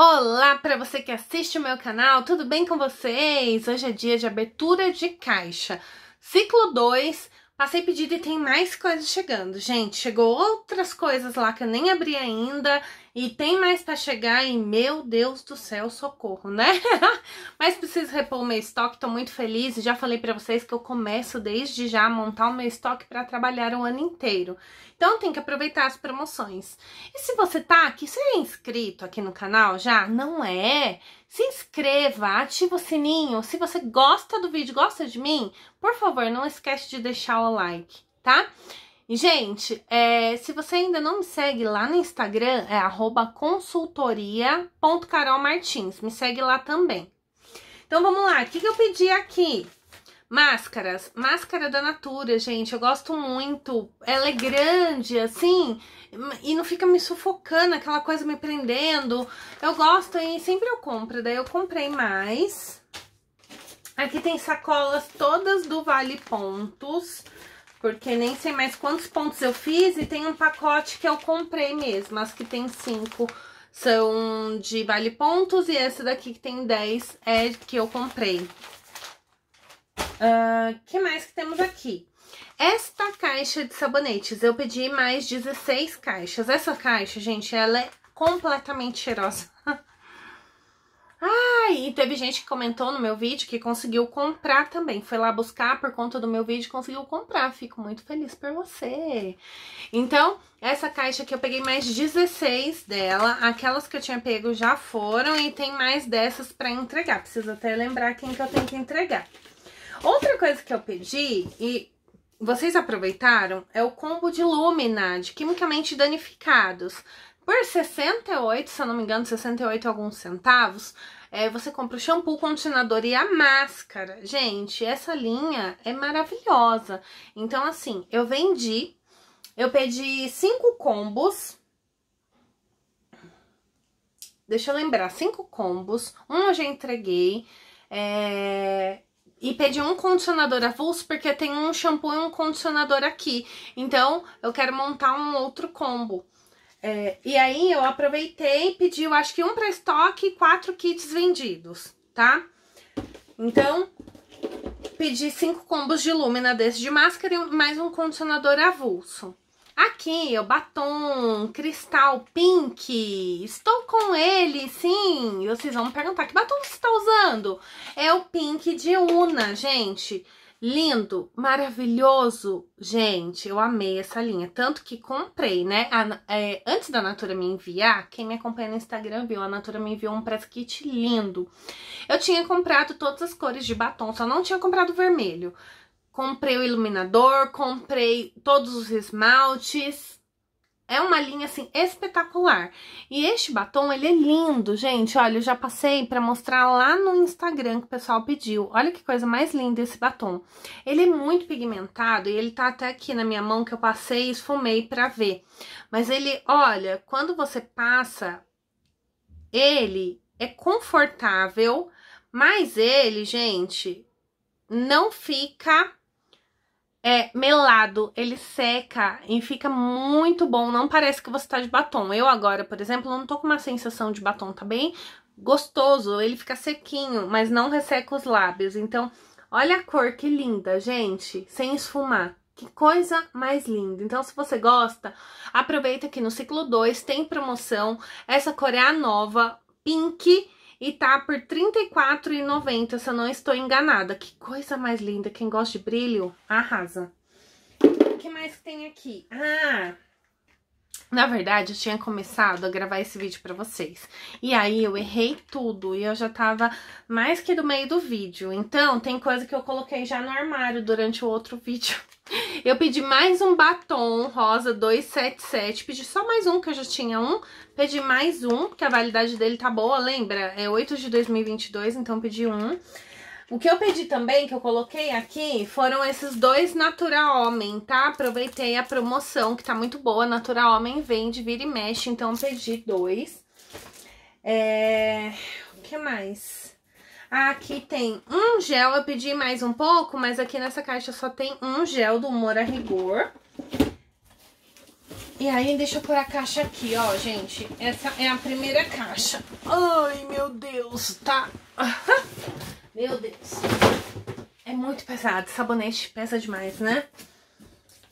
Olá para você que assiste o meu canal, tudo bem com vocês? Hoje é dia de abertura de caixa. Ciclo 2, passei pedido e tem mais coisas chegando. Gente, chegou outras coisas lá que eu nem abri ainda. E tem mais para chegar e, meu Deus do céu, socorro, né? Mas preciso repor o meu estoque, tô muito feliz. Já falei para vocês que eu começo desde já a montar o meu estoque para trabalhar o ano inteiro. Então tem que aproveitar as promoções. E se você tá aqui, você é inscrito aqui no canal já? Não é? se inscreva, ativa o sininho. Se você gosta do vídeo, gosta de mim, por favor, não esquece de deixar o like, tá? gente, é, se você ainda não me segue lá no Instagram, é consultoria.carolmartins. Me segue lá também. Então, vamos lá. O que, que eu pedi aqui? Máscaras. Máscara da Natura, gente. Eu gosto muito. Ela é grande, assim, e não fica me sufocando, aquela coisa me prendendo. Eu gosto e sempre eu compro. Daí eu comprei mais. Aqui tem sacolas todas do Vale Pontos. Porque nem sei mais quantos pontos eu fiz e tem um pacote que eu comprei mesmo. As que tem cinco são de vale pontos e essa daqui que tem 10 é que eu comprei. Uh, que mais que temos aqui? Esta caixa de sabonetes, eu pedi mais 16 caixas. Essa caixa, gente, ela é completamente cheirosa. Ah, e teve gente que comentou no meu vídeo que conseguiu comprar também. Foi lá buscar por conta do meu vídeo conseguiu comprar. Fico muito feliz por você. Então, essa caixa aqui eu peguei mais 16 dela. Aquelas que eu tinha pego já foram e tem mais dessas pra entregar. Preciso até lembrar quem que eu tenho que entregar. Outra coisa que eu pedi e vocês aproveitaram é o combo de lúmina de quimicamente danificados. Por 68, se eu não me engano, 68 alguns centavos, é, você compra o shampoo, o condicionador e a máscara. Gente, essa linha é maravilhosa. Então, assim, eu vendi, eu pedi cinco combos. Deixa eu lembrar, cinco combos. Um eu já entreguei. É, e pedi um condicionador avulso porque tem um shampoo e um condicionador aqui. Então, eu quero montar um outro combo. É, e aí eu aproveitei e pedi, eu acho que um para estoque e quatro kits vendidos, tá? Então, pedi cinco combos de lúmina desse de máscara e mais um condicionador avulso. Aqui, o batom cristal pink, estou com ele, sim. Vocês vão me perguntar, que batom você está usando? É o pink de Una, gente. Gente. Lindo, maravilhoso, gente, eu amei essa linha, tanto que comprei, né, a, é, antes da Natura me enviar, quem me acompanha no Instagram viu, a Natura me enviou um press kit lindo. Eu tinha comprado todas as cores de batom, só não tinha comprado vermelho. Comprei o iluminador, comprei todos os esmaltes, é uma linha, assim, espetacular. E este batom, ele é lindo, gente. Olha, eu já passei pra mostrar lá no Instagram que o pessoal pediu. Olha que coisa mais linda esse batom. Ele é muito pigmentado e ele tá até aqui na minha mão que eu passei e esfumei pra ver. Mas ele, olha, quando você passa, ele é confortável, mas ele, gente, não fica é melado, ele seca e fica muito bom, não parece que você tá de batom. Eu agora, por exemplo, não tô com uma sensação de batom, tá bem gostoso, ele fica sequinho, mas não resseca os lábios. Então, olha a cor, que linda, gente, sem esfumar. Que coisa mais linda. Então, se você gosta, aproveita que no ciclo 2 tem promoção. Essa cor é a nova, pink, e tá por R$ 34,90, se eu não estou enganada. Que coisa mais linda, quem gosta de brilho, arrasa. O que mais que tem aqui? Ah, na verdade, eu tinha começado a gravar esse vídeo pra vocês. E aí eu errei tudo e eu já tava mais que do meio do vídeo. Então, tem coisa que eu coloquei já no armário durante o outro vídeo. Eu pedi mais um batom rosa 277, pedi só mais um, que eu já tinha um. Pedi mais um, porque a validade dele tá boa, lembra? É 8 de 2022, então pedi um. O que eu pedi também, que eu coloquei aqui, foram esses dois Natura Homem, tá? Aproveitei a promoção, que tá muito boa. Natura Homem vende, vira e mexe, então pedi dois. É... O que mais? Ah, aqui tem um gel, eu pedi mais um pouco, mas aqui nessa caixa só tem um gel do Humor a Rigor. E aí, deixa eu pôr a caixa aqui, ó, gente. Essa é a primeira caixa. Ai, meu Deus, tá... Meu Deus. É muito pesado. Sabonete pesa demais, né?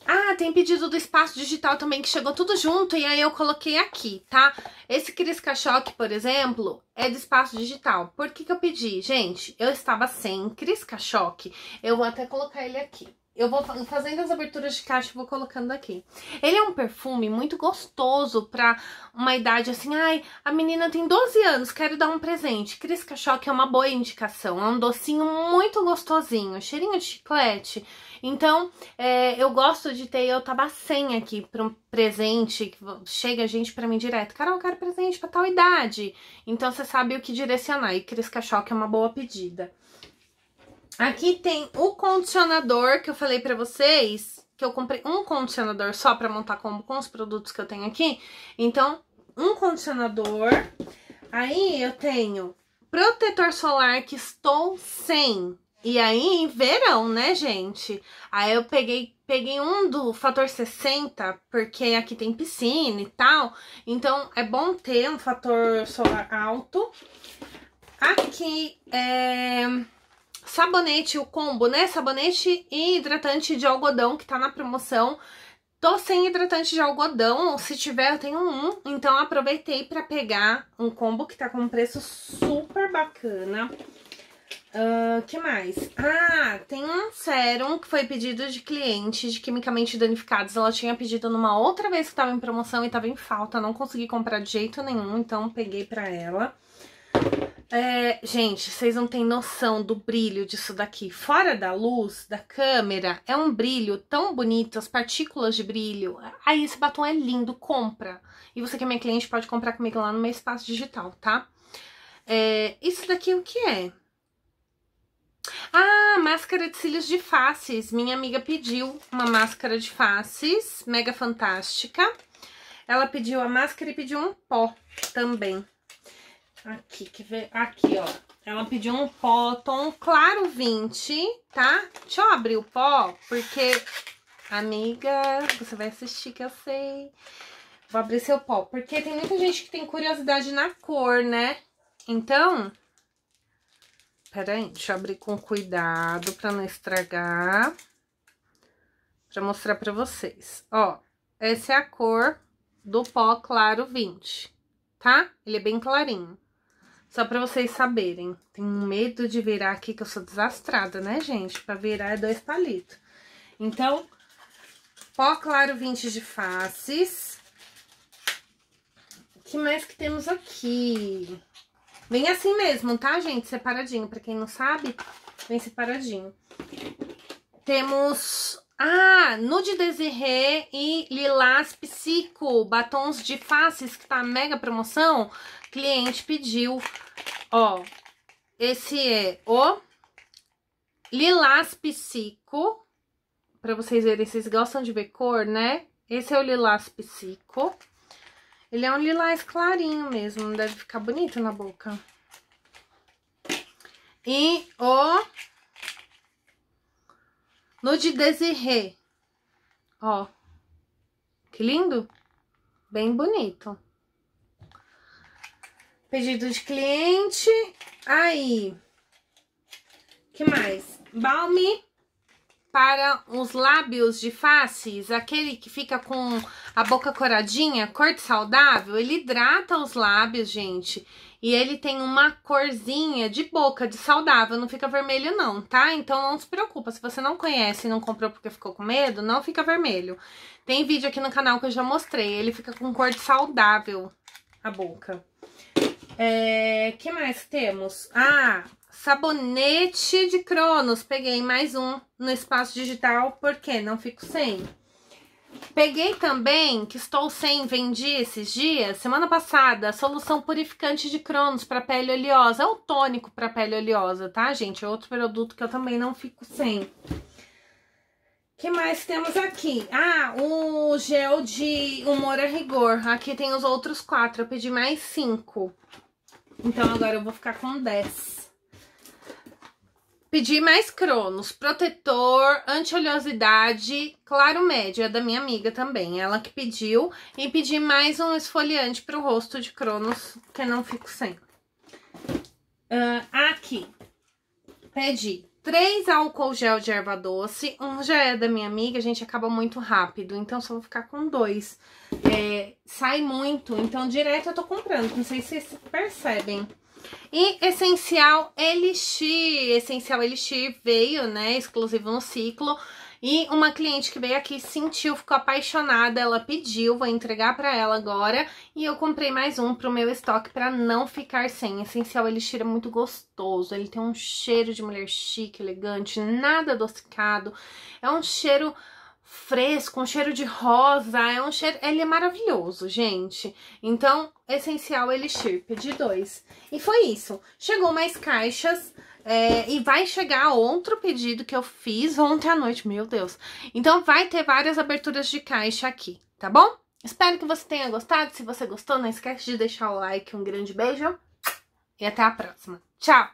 Ah, tem pedido do espaço digital também que chegou tudo junto e aí eu coloquei aqui, tá? Esse Cris Cachoque, por exemplo, é do espaço digital. Por que que eu pedi? Gente, eu estava sem Cris Cachoque. Eu vou até colocar ele aqui. Eu vou fazendo as aberturas de caixa e vou colocando aqui. Ele é um perfume muito gostoso pra uma idade assim, ai, a menina tem 12 anos, quero dar um presente. Cris Cachoque é uma boa indicação, é um docinho muito gostosinho, cheirinho de chiclete. Então, é, eu gosto de ter eu Tabacém aqui pra um presente, chega gente pra mim direto, Carol, eu quero presente pra tal idade. Então, você sabe o que direcionar, e Cris Cachoque é uma boa pedida. Aqui tem o condicionador que eu falei pra vocês, que eu comprei um condicionador só pra montar combo com os produtos que eu tenho aqui. Então, um condicionador. Aí eu tenho protetor solar que estou sem. E aí, verão, né, gente? Aí eu peguei, peguei um do fator 60, porque aqui tem piscina e tal. Então, é bom ter um fator solar alto. Aqui é Sabonete, o combo, né? Sabonete e hidratante de algodão que tá na promoção. Tô sem hidratante de algodão, se tiver eu tenho um, então aproveitei pra pegar um combo que tá com um preço super bacana. Uh, que mais? Ah, tem um sérum que foi pedido de cliente de quimicamente danificados. Ela tinha pedido numa outra vez que tava em promoção e tava em falta, não consegui comprar de jeito nenhum, então peguei pra ela. É, gente, vocês não têm noção do brilho disso daqui. Fora da luz, da câmera, é um brilho tão bonito, as partículas de brilho. Aí esse batom é lindo, compra. E você que é minha cliente pode comprar comigo lá no meu espaço digital, tá? É, isso daqui o que é? Ah, máscara de cílios de faces. Minha amiga pediu uma máscara de faces, mega fantástica. Ela pediu a máscara e pediu um pó também. Aqui, que ver. Aqui, ó. Ela pediu um pó tom claro 20, tá? Deixa eu abrir o pó, porque, amiga, você vai assistir que eu sei. Vou abrir seu pó, porque tem muita gente que tem curiosidade na cor, né? Então, peraí, deixa eu abrir com cuidado pra não estragar. Pra mostrar pra vocês. Ó, essa é a cor do pó claro 20, tá? Ele é bem clarinho. Só pra vocês saberem. Tenho medo de virar aqui, que eu sou desastrada, né, gente? Pra virar é dois palitos. Então, pó claro 20 de faces. O que mais que temos aqui? Vem assim mesmo, tá, gente? Separadinho. Pra quem não sabe, vem separadinho. Temos ah, Nude Desirré e Lilás Psico, batons de faces, que tá mega promoção, cliente pediu. Ó, esse é o Lilás Psico. Pra vocês verem, vocês gostam de ver cor, né? Esse é o Lilás Psico. Ele é um lilás clarinho mesmo, deve ficar bonito na boca. E o Nude desirré, Ó, que lindo. Bem bonito. Pedido de cliente. Aí. Que mais? Balme para os lábios de faces, aquele que fica com a boca coradinha, cor saudável, ele hidrata os lábios, gente. E ele tem uma corzinha de boca, de saudável, não fica vermelho não, tá? Então não se preocupa, se você não conhece e não comprou porque ficou com medo, não fica vermelho. Tem vídeo aqui no canal que eu já mostrei, ele fica com cor de saudável a boca. É, que mais temos? Ah, sabonete de Cronos. Peguei mais um no espaço digital, porque não fico sem. Peguei também, que estou sem, vendi esses dias, semana passada, solução purificante de Cronos para pele oleosa. É o tônico para pele oleosa, tá, gente? É outro produto que eu também não fico sem. que mais temos aqui? Ah, o gel de humor a rigor. Aqui tem os outros quatro, eu pedi mais cinco. Então agora eu vou ficar com 10. Pedi mais cronos, protetor, anti-oleosidade, claro médio, é da minha amiga também, ela que pediu. E pedi mais um esfoliante pro rosto de cronos, que eu não fico sem. Uh, aqui, pedi três álcool gel de erva doce, um já é da minha amiga, a gente acaba muito rápido, então só vou ficar com Dois é, sai muito, então direto eu tô comprando, não sei se vocês percebem. E Essencial Elixir, Essencial Elixir veio, né, exclusivo no ciclo, e uma cliente que veio aqui sentiu, ficou apaixonada, ela pediu, vou entregar para ela agora. E eu comprei mais um pro meu estoque para não ficar sem. Essencial Elixir é muito gostoso, ele tem um cheiro de mulher chique, elegante, nada adocicado. É um cheiro fresco, um cheiro de rosa, é um cheiro, ele é maravilhoso, gente. Então, essencial Elixir, pedi dois. E foi isso, chegou mais caixas é, e vai chegar outro pedido que eu fiz ontem à noite, meu Deus. Então, vai ter várias aberturas de caixa aqui, tá bom? Espero que você tenha gostado, se você gostou, não esquece de deixar o like, um grande beijo e até a próxima. Tchau!